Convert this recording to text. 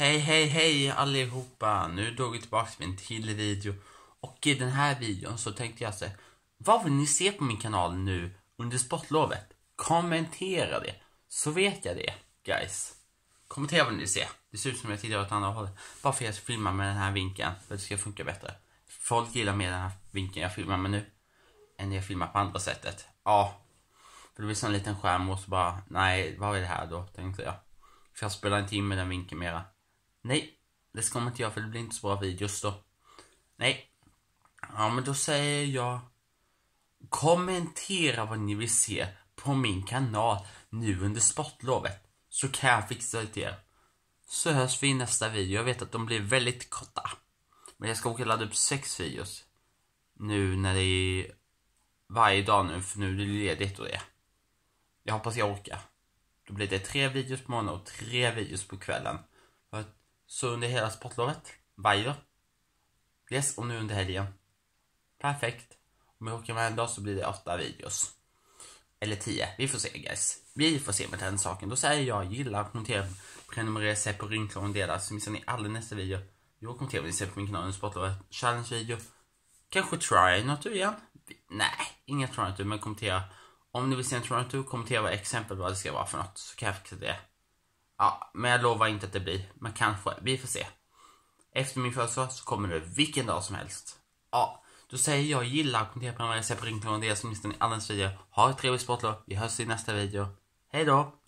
Hej hej hej allihopa! Nu drog jag tillbaka med en till video och i den här videon så tänkte jag säga Vad vill ni se på min kanal nu under sportlovet? Kommentera det! Så vet jag det guys. Kommentera vad ni vill se. Det ser ut som jag tittar åt andra hållet. Bara för att jag filmar med den här vinkeln för att det ska funka bättre. Folk gillar mer den här vinkeln jag filmar med nu än när jag filmar på andra sättet. Ja. För det blir en liten skärm och så bara, nej, vad är det här då? Tänkte jag. För jag spelar inte in med den vinkeln mera. Nej, det ska man inte göra för det blir inte så bra videos då. Nej. Ja, men då säger jag kommentera vad ni vill se på min kanal nu under sportlovet så kan jag fixa det till er. Så hörs vi i nästa video. Jag vet att de blir väldigt korta. Men jag ska åka och ladda upp sex videos. Nu när det är varje dag nu, för nu är det ledigt och det. Jag hoppas jag orkar. Då blir det tre videos på morgonen och tre videos på kvällen. För att så under hela sportlovet, varje dag. Yes, och nu under helgen. Perfekt. Om jag åker varje dag så blir det åtta videos. Eller tio. Vi får se guys. Vi får se med den saken. Då säger jag gilla, kommentera, prenumerera, sig på rynklar och dela så missar ni aldrig nästa video. Jag kommenterar vad ni ser på min kanal under sportlovet. Challenge-video. Kanske try not igen. Nej, inga try not men kommentera. Om ni vill se en try not kommentera vad exempel vad det ska vara för något så kan jag fixa det. Ja, men jag lovar inte att det blir. Men kanske, vi får se. Efter min födelsedag så kommer det vilken dag som helst. Ja, då säger jag gilla och kommentera på den här receptrinklingen och det som minst alldeles vidare. Ha ett trevligt sportlov. Vi hörs i nästa video. Hej då!